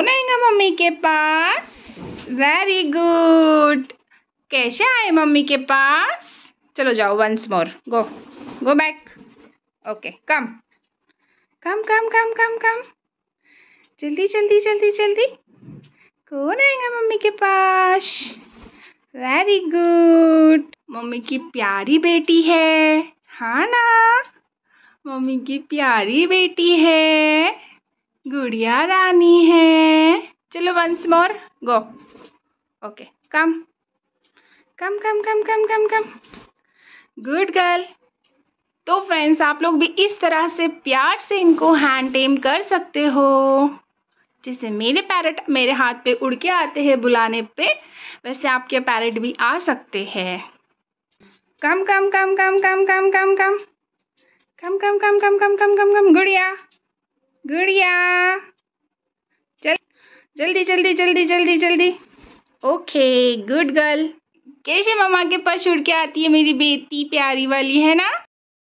बनाएगा मम्मी के पास very good कैसे आए मम्मी के पास चलो जाओ once more go go back okay come come come come come come जल्दी जल्दी जल्दी जल्दी कौन आएगा मम्मी के पास वेरी गुड मम्मी की प्यारी बेटी है हा ना मम्मी की प्यारी बेटी है गुड़िया रानी है चलो once more go okay come come come come come come come good girl तो फ्रेंड्स आप लोग भी इस तरह से प्यार से इनको हैंड टेम कर सकते हो जैसे मेरे पैरट मेरे हाथ पे उड़ के आते हैं बुलाने पे वैसे आपके पैरट भी आ सकते हैं कम come come come come come come come come come come come come come come कम गुड़िया गुड़िया जल्दी जल्दी जल्दी जल्दी जल्दी ओके गुड गर्ल कैसे मामा के पास छुड़ के आती है मेरी बेटी प्यारी वाली है ना